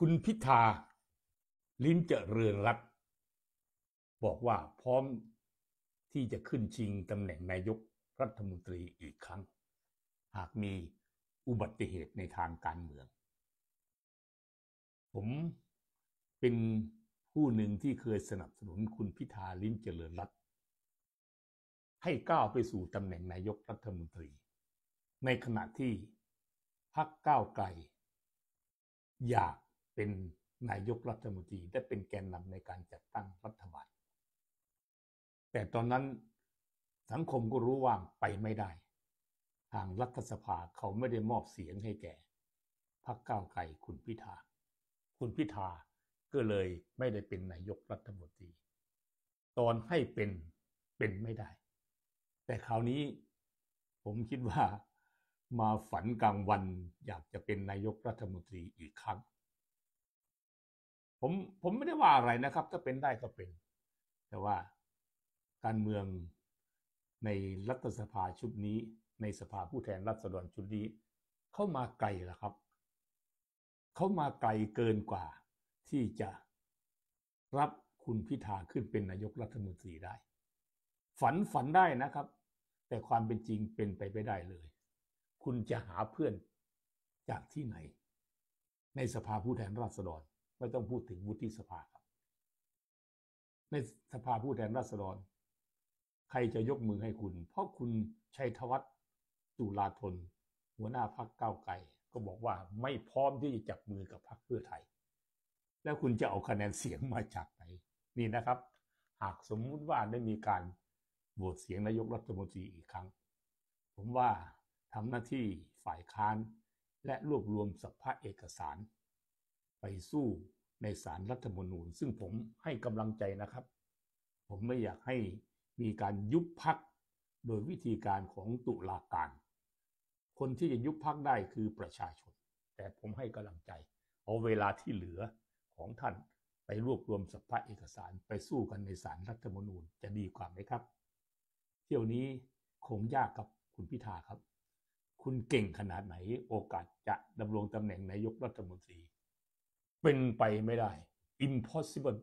คุณพิธาลิ้มเจริญรัตบอกว่าพร้อมที่จะขึ้นชิงตำแหน่งนายกรัฐมนตรีอีกครั้ง หากมีอุบัติเหตุในทางการเมือง ผมเป็นผู้หนึ่งที่เคยสนับสนุนคุณพิธาลิ้มเจริญรัตให้ก้าวไปสู่ตำแหน่งนายกรัฐมนตรี ในขณะที่พรรคก้าวไกลอยากเป็นนายกรัฐมนตรีและเป็นแกนนำในการจัดตั้งรัฐบาล แต่ตอนนั้นสังคมก็รู้ว่าไปไม่ได้ ทางรัฐสภาเขาไม่ได้มอบเสียงให้แก่ พรรคก้าวไกลคุณพิธา คุณพิธาก็เลยไม่ได้เป็นนายกรัฐมนตรี ตอนให้เป็นเป็นไม่ได้ แต่คราวนี้ผมคิดว่า มาฝันกลางวันอยากจะเป็นนายกรัฐมนตรีอีกครั้งผมผมไม่ได้ว่าอะไรนะครับถ้าเป็นได้ก็เป็น แต่ว่าการเมืองในรัฐสภาชุดนี้ ในสภาผู้แทนราษฎรชุดนี้เข้ามาไกลแล้วครับ เข้ามาไกลเกินกว่าที่จะรับคุณพิธาขึ้นเป็นนายกรัฐมนตรีได้ ฝันฝันได้นะครับ แต่ความเป็นจริงเป็นไปไม่ได้เลย คุณจะหาเพื่อนจากที่ไหน ในสภาผู้แทนราษฎรไม่ต้องพูดถึงวุฒิสภาครับ ในสภาผู้แทนราษฎร ใครจะยกมือให้คุณ เพราะคุณชัยธวัฒน์จุลาธนหัวหน้าพักคก้าวไกลก็บอกว่าไม่พร้อมที่จะจับมือกับพรรคเพื่อไทย แล้วคุณจะเอาคะแนนเสียงมาจากไหน นี่นะครับ หากสมมุติว่าได้มีการโหวตเสียงนายกรัฐมนตรีอีกครั้ง ผมว่าทำหน้าที่ฝ่ายค้าน และรวบรวมสัพพะเอกสารไปสู้ในศาลรรัฐมนูญซึ่งผมให้กำลังใจนะครับ ผมไม่อยากให้มีการยุบพักโดยวิธีการของตุลาการ คนที่จะยุบพักได้คือประชาชน แต่ผมให้กำลังใจ เอาเวลาที่เหลือของท่านไปรวบรวมสัพพะเอกสาร ไปสู้กันในศาลรรัฐมนูญจะดีกว่าไหมครับ เที่ยวนี้คงยากกับคุณพิธาครับ คุณเก่งขนาดไหน โอกาสจะดำรงตำแหน่งนายกรัฐมนตรีเป็นไปไม่ได้ impossible